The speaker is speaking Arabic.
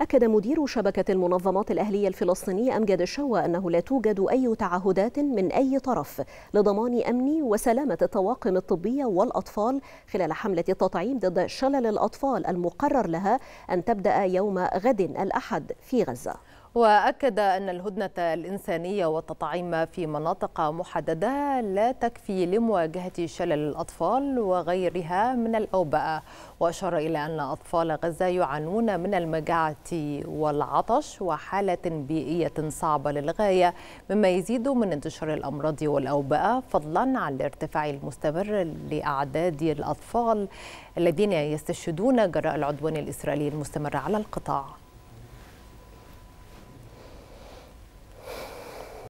أكد مدير شبكة المنظمات الأهلية الفلسطينية أمجد الشوى أنه لا توجد أي تعهدات من أي طرف لضمان أمن وسلامة الطواقم الطبية والأطفال خلال حملة التطعيم ضد شلل الأطفال المقرر لها أن تبدأ يوم غد الأحد في غزة وأكد أن الهدنة الإنسانية والتطعيم في مناطق محددة لا تكفي لمواجهة شلل الأطفال وغيرها من الأوبئة وأشار إلى أن أطفال غزة يعانون من المجاعة والعطش وحالة بيئية صعبة للغاية مما يزيد من انتشار الأمراض والأوبئة فضلا عن الارتفاع المستمر لأعداد الأطفال الذين يستشهدون جراء العدوان الإسرائيلي المستمر على القطاع